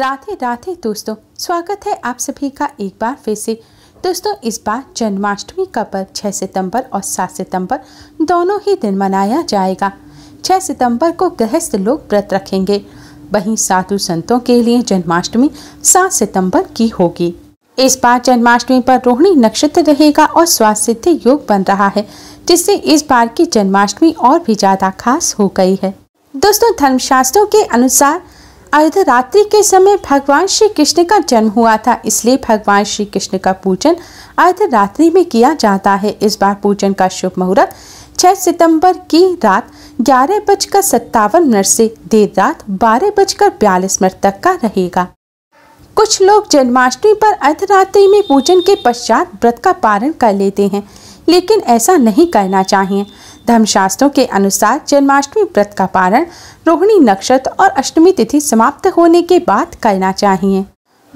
राधे राधे दोस्तों स्वागत है आप सभी का एक बार फिर से दोस्तों इस बार जन्माष्टमी का पर्व 6 सितंबर और 7 सितंबर दोनों ही दिन मनाया जाएगा 6 सितंबर को गृहस्थ लोग व्रत रखेंगे वहीं साधु संतों के लिए जन्माष्टमी 7 सितंबर की होगी इस बार जन्माष्टमी पर रोहिणी नक्षत्र रहेगा और स्वास्थ्य सिद्धि योग बन रहा है जिससे इस बार की जन्माष्टमी और भी ज़्यादा खास हो गई है दोस्तों धर्मशास्त्रों के अनुसार अर्धरात्रि के समय भगवान श्री कृष्ण का जन्म हुआ था इसलिए भगवान श्री कृष्ण का पूजन अर्धरात्रि में किया जाता है इस बार पूजन का शुभ मुहूर्त 6 सितंबर की रात ग्यारह बजकर सत्तावन मिनट से देर रात बारह बजकर बयालीस मिनट तक का रहेगा कुछ लोग जन्माष्टमी पर अर्धरात्रि में पूजन के पश्चात व्रत का पारण कर लेते हैं लेकिन ऐसा नहीं करना चाहिए धर्मशास्त्रों के अनुसार जन्माष्टमी व्रत का पारण रोहिणी नक्षत्र और अष्टमी तिथि समाप्त होने के बाद करना चाहिए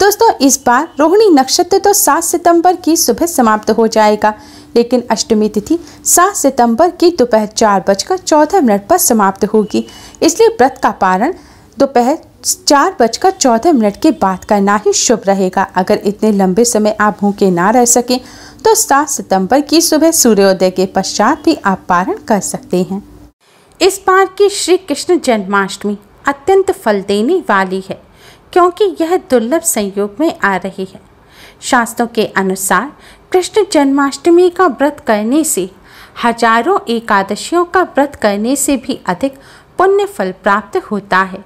दोस्तों इस बार रोहिणी नक्षत्र तो 7 सितंबर की सुबह समाप्त हो जाएगा लेकिन अष्टमी तिथि 7 सितंबर की दोपहर चार बजकर चौदह मिनट पर समाप्त होगी इसलिए व्रत का पारण दोपहर चार बजकर चौदह मिनट के बाद करना ही शुभ रहेगा अगर इतने लंबे समय आप भूखे ना रह सकें तो 7 सितंबर की सुबह सूर्योदय के पश्चात भी आप पारण कर सकते हैं इस बार की श्री कृष्ण जन्माष्टमी अत्यंत फल देने वाली है क्योंकि यह दुर्लभ संयोग में आ रही है शास्त्रों के अनुसार कृष्ण जन्माष्टमी का व्रत करने से हजारों एकादशियों का व्रत करने से भी अधिक पुण्य फल प्राप्त होता है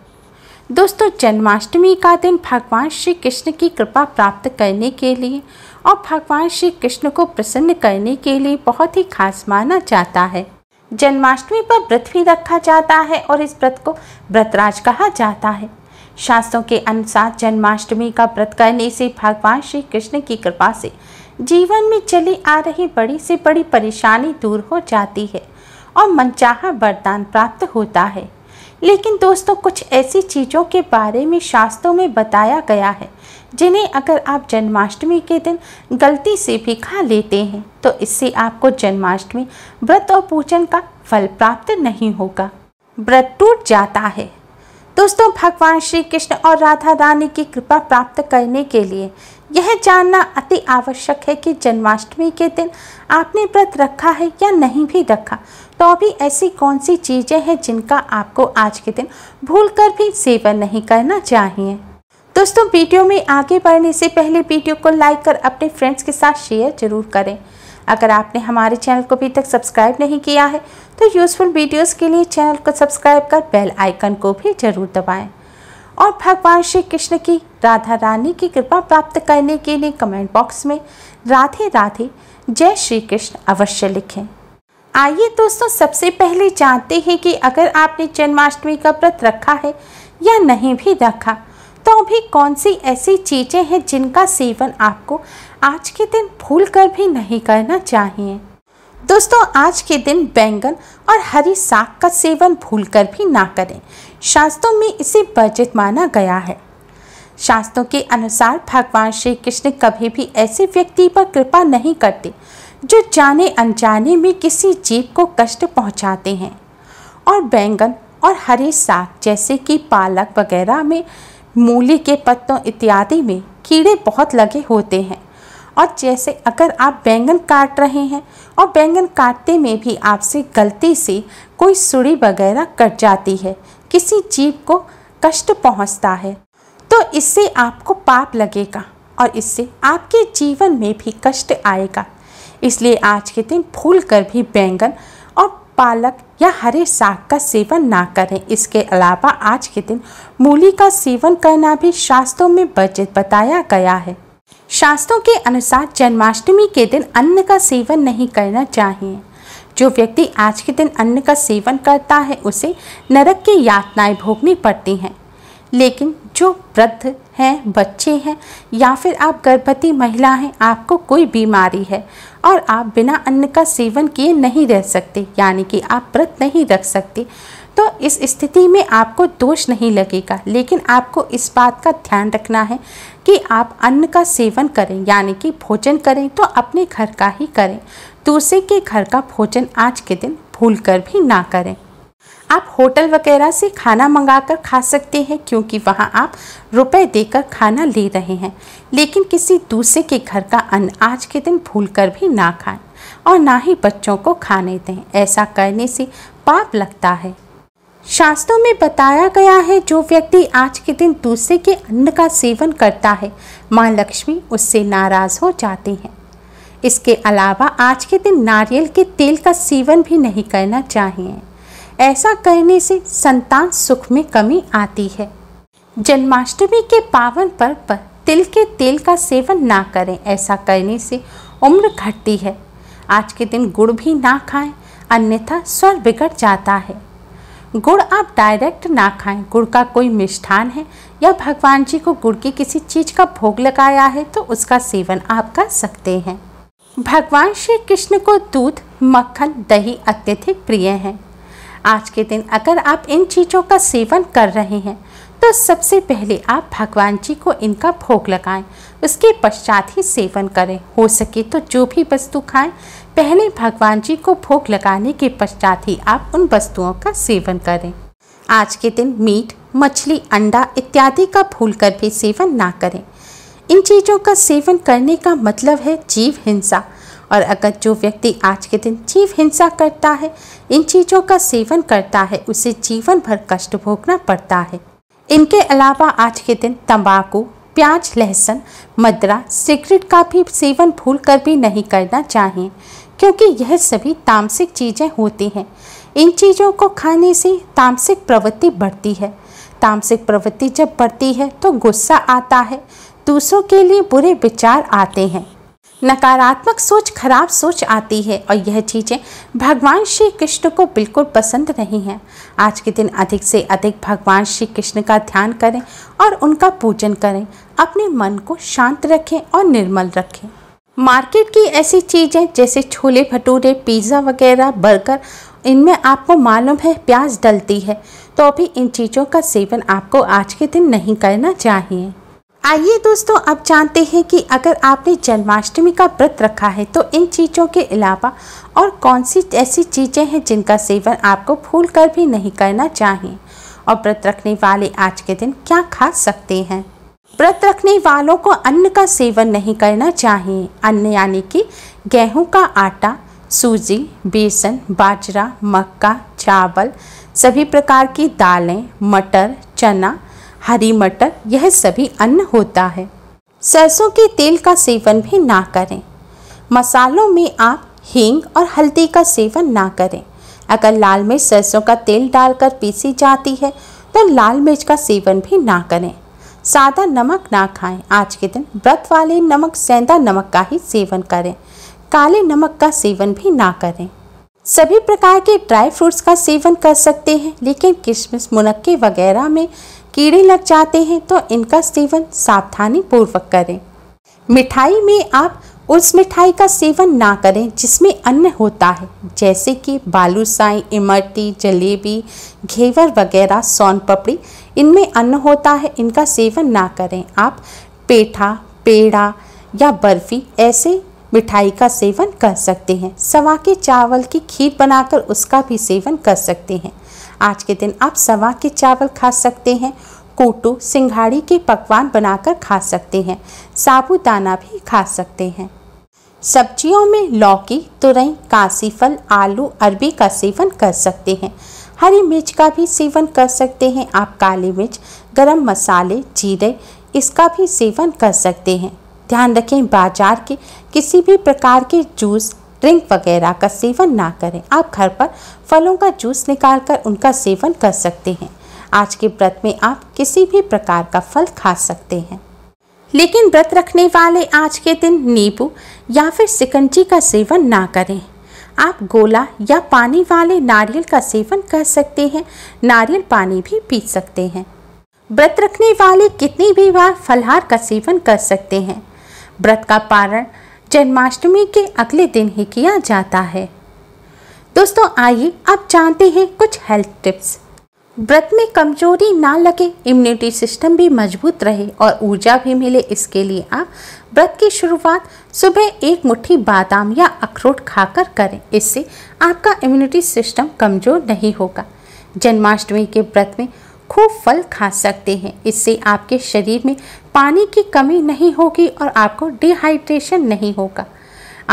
दोस्तों जन्माष्टमी का दिन भगवान श्री कृष्ण की कृपा प्राप्त करने के लिए और भगवान श्री कृष्ण को प्रसन्न करने के लिए बहुत ही खास माना जाता है जन्माष्टमी पर व्रत भी रखा जाता है और इस व्रत को व्रतराज कहा जाता है शास्त्रों के अनुसार जन्माष्टमी का व्रत करने से भगवान श्री कृष्ण की कृपा से जीवन में चली आ रही बड़ी से बड़ी परेशानी दूर हो जाती है और मनचाहा वरदान प्राप्त होता है लेकिन दोस्तों कुछ ऐसी चीज़ों के बारे में शास्त्रों में बताया गया है जिन्हें अगर आप जन्माष्टमी के दिन गलती से भी खा लेते हैं तो इससे आपको जन्माष्टमी व्रत और पूजन का फल प्राप्त नहीं होगा व्रत टूट जाता है दोस्तों भगवान श्री कृष्ण और राधा रानी की कृपा प्राप्त करने के लिए यह जानना अति आवश्यक है कि जन्माष्टमी के दिन आपने व्रत रखा है या नहीं भी रखा तो भी ऐसी कौन सी चीज़ें हैं जिनका आपको आज के दिन भूल कर भी सेवन नहीं करना चाहिए दोस्तों वीडियो में आगे बढ़ने से पहले वीडियो को लाइक कर अपने फ्रेंड्स के साथ शेयर जरूर करें अगर आपने हमारे चैनल को अभी तक सब्सक्राइब नहीं किया है तो यूज़फुल वीडियोस के लिए चैनल को सब्सक्राइब कर बेल आइकन को भी जरूर दबाएं और भगवान श्री कृष्ण की राधा रानी की कृपा प्राप्त करने के लिए कमेंट बॉक्स में राधे राधे जय श्री कृष्ण अवश्य लिखें आइए दोस्तों सबसे पहले जानते हैं कि अगर आपने जन्माष्टमी का व्रत रखा है या नहीं भी रखा बताऊं भी कौन सी ऐसी चीज़ें हैं जिनका सेवन आपको आज के दिन भूल कर भी नहीं करना चाहिए दोस्तों आज के दिन बैंगन और हरी साग का सेवन भूल कर भी ना करें शास्त्रों में इसे वर्जित माना गया है शास्त्रों के अनुसार भगवान श्री कृष्ण कभी भी ऐसे व्यक्ति पर कृपा नहीं करते जो जाने अनजाने में किसी जीव को कष्ट पहुंचाते हैं और बैंगन और हरे साग जैसे कि पालक वगैरह में मूली के पत्तों इत्यादि में कीड़े बहुत लगे होते हैं और जैसे अगर आप बैंगन काट रहे हैं और बैंगन काटते में भी आपसे गलती से कोई सुड़ी वगैरह कट जाती है किसी जीव को कष्ट पहुंचता है तो इससे आपको पाप लगेगा और इससे आपके जीवन में भी कष्ट आएगा इसलिए आज के दिन भूल कर भी बैंगन पालक या हरे साग का सेवन ना करें इसके अलावा आज के दिन मूली का सेवन करना भी शास्त्रों में वर्जित बताया गया है शास्त्रों के अनुसार जन्माष्टमी के दिन अन्न का सेवन नहीं करना चाहिए जो व्यक्ति आज के दिन अन्न का सेवन करता है उसे नरक की यातनाएं भोगनी पड़ती हैं लेकिन जो वृद्ध हैं बच्चे हैं या फिर आप गर्भवती महिला हैं आपको कोई बीमारी है और आप बिना अन्न का सेवन किए नहीं रह सकते यानी कि आप व्रत नहीं रख सकते तो इस स्थिति में आपको दोष नहीं लगेगा लेकिन आपको इस बात का ध्यान रखना है कि आप अन्न का सेवन करें यानी कि भोजन करें तो अपने घर का ही करें दूसरे के घर का भोजन आज के दिन भूल कर भी ना करें आप होटल वगैरह से खाना मंगाकर खा सकते हैं क्योंकि वहाँ आप रुपए देकर खाना ले रहे हैं लेकिन किसी दूसरे के घर का अन्न आज के दिन भूलकर भी ना खाएं और ना ही बच्चों को खाने दें ऐसा करने से पाप लगता है शास्त्रों में बताया गया है जो व्यक्ति आज के दिन दूसरे के अन्न का सेवन करता है माँ लक्ष्मी उससे नाराज हो जाती हैं इसके अलावा आज के दिन नारियल के तेल का सेवन भी नहीं करना चाहिए ऐसा कहने से संतान सुख में कमी आती है जन्माष्टमी के पावन पर्व पर तिल के तेल का सेवन ना करें ऐसा करने से उम्र घटती है आज के दिन गुड़ भी ना खाएं अन्यथा स्वर बिगड़ जाता है गुड़ आप डायरेक्ट ना खाएं गुड़ का कोई मिष्ठान है या भगवान जी को गुड़ की किसी चीज़ का भोग लगाया है तो उसका सेवन आप कर सकते हैं भगवान श्री कृष्ण को दूध मक्खन दही अत्यधिक प्रिय हैं आज के दिन अगर आप इन चीज़ों का सेवन कर रहे हैं तो सबसे पहले आप भगवान जी को इनका भोग लगाएं उसके पश्चात ही सेवन करें हो सके तो जो भी वस्तु खाएं पहले भगवान जी को भोग लगाने के पश्चात ही आप उन वस्तुओं का सेवन करें आज के दिन मीट मछली अंडा इत्यादि का भूल कर भी सेवन ना करें इन चीज़ों का सेवन करने का मतलब है जीव हिंसा और अगर जो व्यक्ति आज के दिन जीव हिंसा करता है इन चीज़ों का सेवन करता है उसे जीवन भर कष्ट भोगना पड़ता है इनके अलावा आज के दिन तंबाकू प्याज लहसुन मदरा सिगरेट का भी सेवन भूल कर भी नहीं करना चाहिए क्योंकि यह सभी तामसिक चीज़ें होती हैं इन चीज़ों को खाने से तामसिक प्रवृत्ति बढ़ती है तामसिक प्रवृत्ति जब बढ़ती है तो गुस्सा आता है दूसरों के लिए बुरे विचार आते हैं नकारात्मक सोच खराब सोच आती है और यह चीज़ें भगवान श्री कृष्ण को बिल्कुल पसंद नहीं हैं आज के दिन अधिक से अधिक भगवान श्री कृष्ण का ध्यान करें और उनका पूजन करें अपने मन को शांत रखें और निर्मल रखें मार्केट की ऐसी चीज़ें जैसे छोले भटूरे पिज़्ज़ा वगैरह बर्गर इनमें आपको मालूम है प्याज डलती है तो अभी इन चीज़ों का सेवन आपको आज के दिन नहीं करना चाहिए आइए दोस्तों अब जानते हैं कि अगर आपने जन्माष्टमी का व्रत रखा है तो इन चीज़ों के अलावा और कौन सी ऐसी चीज़ें हैं जिनका सेवन आपको भूल कर भी नहीं करना चाहिए और व्रत रखने वाले आज के दिन क्या खा सकते हैं व्रत रखने वालों को अन्न का सेवन नहीं करना चाहिए अन्न यानी कि गेहूं का आटा सूजी बेसन बाजरा मक्का चावल सभी प्रकार की दालें मटर चना हरी मटर यह सभी अन्न होता है सरसों के तेल का सेवन भी ना करें मसालों में आप हींग और हल्दी का सेवन ना करें अगर लाल मिर्च सरसों का तेल डालकर पीसी जाती है तो लाल मिर्च का सेवन भी ना करें सादा नमक ना खाएं आज के दिन व्रत वाले नमक सेंधा नमक का ही सेवन करें काले नमक का सेवन भी ना करें सभी प्रकार के ड्राई फ्रूट्स का सेवन कर सकते हैं लेकिन किशमिश मुनक्के वगैरह में कीड़े लग जाते हैं तो इनका सेवन सावधानी पूर्वक करें मिठाई में आप उस मिठाई का सेवन ना करें जिसमें अन्न होता है जैसे कि बालूसाई इमरती जलेबी घेवर वगैरह सोन पपड़ी इनमें अन्न होता है इनका सेवन ना करें आप पेठा पेड़ा या बर्फ़ी ऐसे मिठाई का सेवन कर सकते हैं सवा के चावल की खीर बनाकर उसका भी सेवन कर सकते हैं आज के दिन आप सवा के चावल खा सकते हैं कोटू सिंघाड़ी के पकवान बनाकर खा सकते हैं साबूदाना भी खा सकते हैं सब्जियों में लौकी तुरई फल आलू अरबी का सेवन कर सकते हैं हरी मिर्च का भी सेवन कर सकते हैं आप काली मिर्च गरम मसाले जीरे इसका भी सेवन कर सकते हैं ध्यान रखें बाजार के किसी भी प्रकार के जूस ड्रिंक वगैरह का सेवन ना करें आप घर पर फलों का जूस निकालकर उनका सेवन कर सकते हैं आज के व्रत में आप किसी भी प्रकार का फल खा सकते हैं लेकिन व्रत रखने वाले आज के दिन नींबू या फिर सिकंजी का सेवन ना करें आप गोला या पानी वाले नारियल का सेवन कर सकते हैं नारियल पानी भी पी सकते हैं व्रत रखने वाले कितनी भी बार फलहार का सेवन कर सकते हैं व्रत का पारण जन्माष्टमी के अगले दिन ही किया जाता है दोस्तों आइए अब जानते हैं कुछ हेल्थ टिप्स व्रत में कमजोरी ना लगे इम्यूनिटी सिस्टम भी मजबूत रहे और ऊर्जा भी मिले इसके लिए आप व्रत की शुरुआत सुबह एक मुट्ठी बादाम या अखरोट खाकर करें इससे आपका इम्यूनिटी सिस्टम कमज़ोर नहीं होगा जन्माष्टमी के व्रत में खूब फल खा सकते हैं इससे आपके शरीर में पानी की कमी नहीं होगी और आपको डिहाइड्रेशन नहीं होगा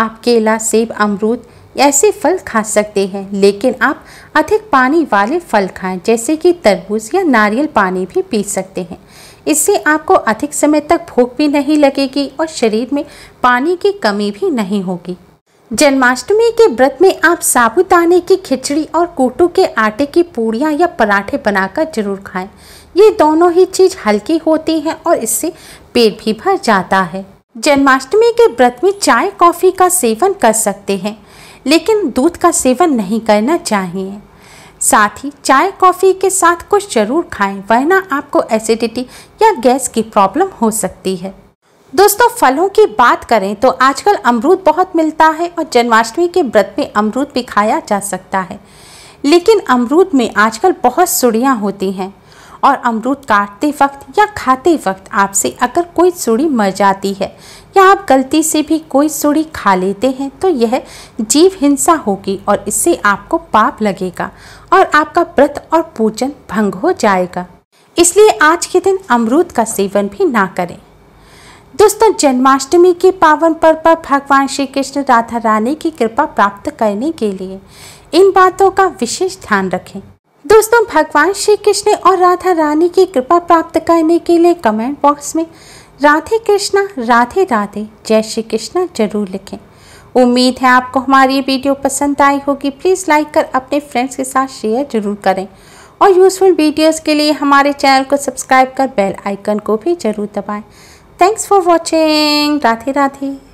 आप केला सेब अमरूद ऐसे फल खा सकते हैं लेकिन आप अधिक पानी वाले फल खाएं जैसे कि तरबूज या नारियल पानी भी पी सकते हैं इससे आपको अधिक समय तक भूख भी नहीं लगेगी और शरीर में पानी की कमी भी नहीं होगी जन्माष्टमी के व्रत में आप साबुदाने की खिचड़ी और कोटू के आटे की पूड़ियाँ या पराठे बनाकर जरूर खाएं ये दोनों ही चीज़ हल्की होती हैं और इससे पेट भी भर जाता है जन्माष्टमी के व्रत में चाय कॉफ़ी का सेवन कर सकते हैं लेकिन दूध का सेवन नहीं करना चाहिए साथ ही चाय कॉफ़ी के साथ कुछ जरूर खाएं वरना आपको एसिडिटी या गैस की प्रॉब्लम हो सकती है दोस्तों फलों की बात करें तो आजकल अमरूद बहुत मिलता है और जन्माष्टमी के व्रत में अमरूद भी खाया जा सकता है लेकिन अमरूद में आजकल बहुत सुड़ियाँ होती हैं और अमरूद काटते वक्त या खाते वक्त आपसे अगर कोई सुड़ी मर जाती है या आप गलती से भी कोई सुड़ी खा लेते हैं तो यह जीव हिंसा होगी और इससे आपको पाप लगेगा और आपका व्रत और पूजन भंग हो जाएगा इसलिए आज के दिन अमरूद का सेवन भी ना करें दोस्तों जन्माष्टमी के पावन पर्व पर भगवान श्री कृष्ण राधा रानी की कृपा प्राप्त करने के लिए इन बातों का विशेष ध्यान रखें दोस्तों भगवान श्री कृष्ण और राधा रानी की कृपा प्राप्त करने के लिए कमेंट बॉक्स में राधे कृष्णा राधे राधे जय श्री कृष्णा जरूर लिखें उम्मीद है आपको हमारी वीडियो पसंद आई होगी प्लीज़ लाइक कर अपने फ्रेंड्स के साथ शेयर जरूर करें और यूज़फुल वीडियोस के लिए हमारे चैनल को सब्सक्राइब कर बेल आइकन को भी जरूर दबाएं Thanks for watching. Radhe Radhe.